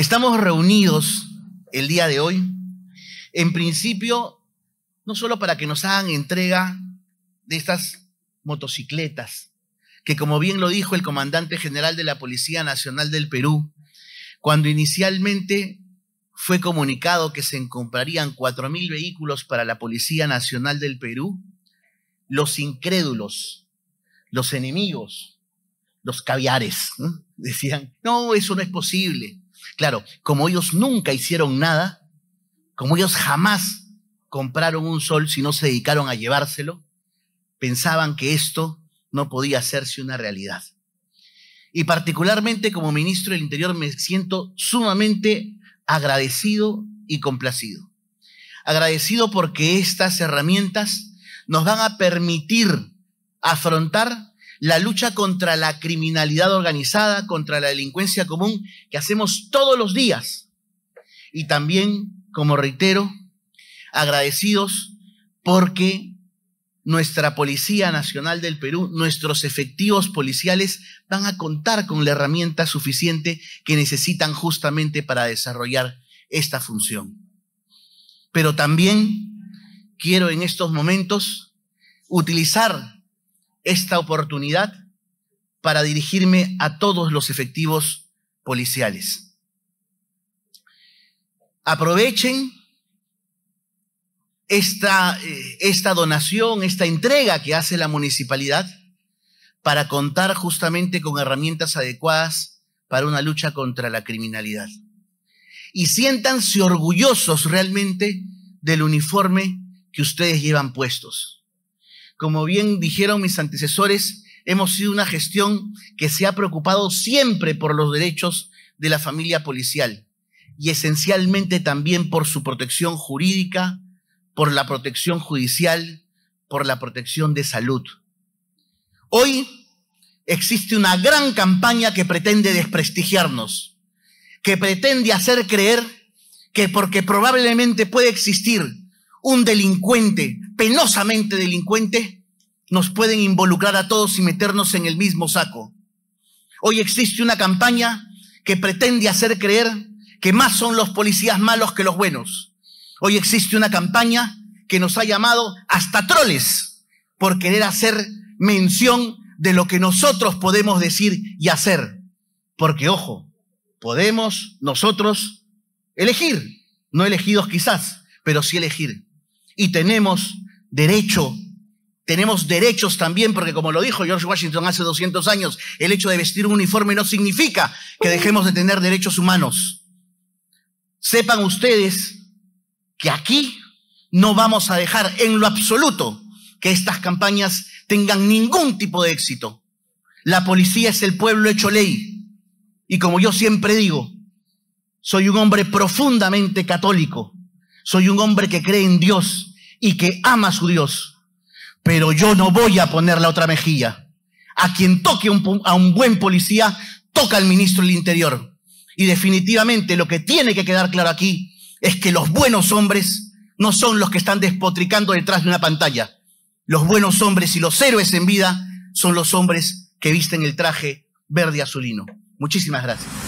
Estamos reunidos el día de hoy, en principio, no solo para que nos hagan entrega de estas motocicletas, que como bien lo dijo el comandante general de la Policía Nacional del Perú, cuando inicialmente fue comunicado que se comprarían 4.000 vehículos para la Policía Nacional del Perú, los incrédulos, los enemigos, los caviares, decían, no, eso no es posible Claro, como ellos nunca hicieron nada, como ellos jamás compraron un sol si no se dedicaron a llevárselo, pensaban que esto no podía hacerse una realidad. Y particularmente como ministro del Interior me siento sumamente agradecido y complacido. Agradecido porque estas herramientas nos van a permitir afrontar la lucha contra la criminalidad organizada, contra la delincuencia común que hacemos todos los días. Y también, como reitero, agradecidos porque nuestra Policía Nacional del Perú, nuestros efectivos policiales van a contar con la herramienta suficiente que necesitan justamente para desarrollar esta función. Pero también quiero en estos momentos utilizar esta oportunidad para dirigirme a todos los efectivos policiales. Aprovechen eh, esta, donación, esta entrega que hace la municipalidad para contar justamente con herramientas adecuadas para una lucha contra la criminalidad. Y siéntanse orgullosos realmente del uniforme que ustedes llevan puestos como bien dijeron mis antecesores, hemos sido una gestión que se ha preocupado siempre por los derechos de la familia policial y esencialmente también por su protección jurídica, por la protección judicial, por la protección de salud. Hoy existe una gran campaña que pretende desprestigiarnos, que pretende hacer creer que porque probablemente puede existir un delincuente, penosamente delincuente, nos pueden involucrar a todos y meternos en el mismo saco. Hoy existe una campaña que pretende hacer creer que más son los policías malos que los buenos. Hoy existe una campaña que nos ha llamado hasta troles por querer hacer mención de lo que nosotros podemos decir y hacer. Porque, ojo, podemos nosotros elegir, no elegidos quizás, pero sí elegir. Y tenemos derecho tenemos derechos también, porque como lo dijo George Washington hace 200 años, el hecho de vestir un uniforme no significa que dejemos de tener derechos humanos. Sepan ustedes que aquí no vamos a dejar en lo absoluto que estas campañas tengan ningún tipo de éxito. La policía es el pueblo hecho ley. Y como yo siempre digo, soy un hombre profundamente católico. Soy un hombre que cree en Dios y que ama a su Dios pero yo no voy a poner la otra mejilla. A quien toque a un buen policía, toca al ministro del Interior. Y definitivamente lo que tiene que quedar claro aquí es que los buenos hombres no son los que están despotricando detrás de una pantalla. Los buenos hombres y los héroes en vida son los hombres que visten el traje verde azulino. Muchísimas gracias.